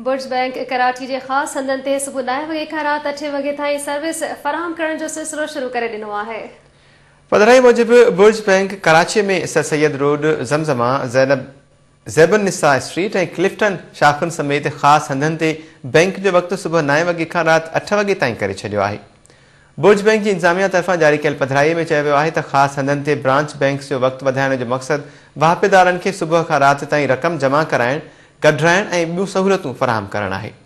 बुर्ज bank Karachi जे ख़ासि हंधनि ते सुबुह ॾहें वॻे खां राति अठे वॻे ताईं सर्विस फ़राहम करण जो सिलसिलो शुरू करे ॾिनो आहे पधराई मूजिबि बुर्ज बैंक कराची में Sir Syed road Zamzama Zainab Zaibun Nisa street ऐं क्लिफ्टन शाख़ुनि समेत ख़ासि हंधनि ते बैंक जो वक़्तु सुबुह नाएं वॻे खां राति अठ वॻे ताईं करे छॾियो आहे बुर्ज बैंक की इंतजामिया तरफ़ां जारी कयल पधराईअ में चयो वियो आहे त ख़ासि ब्रांच बैंक जो वक़्तु वधाइण जो मक़सदु वाहिपेदारनि खे सुबुह खां राति रक़म जमा कराइणु कढाइण ऐं ॿियूं सहूलियतूं फ़राहम करणु आहे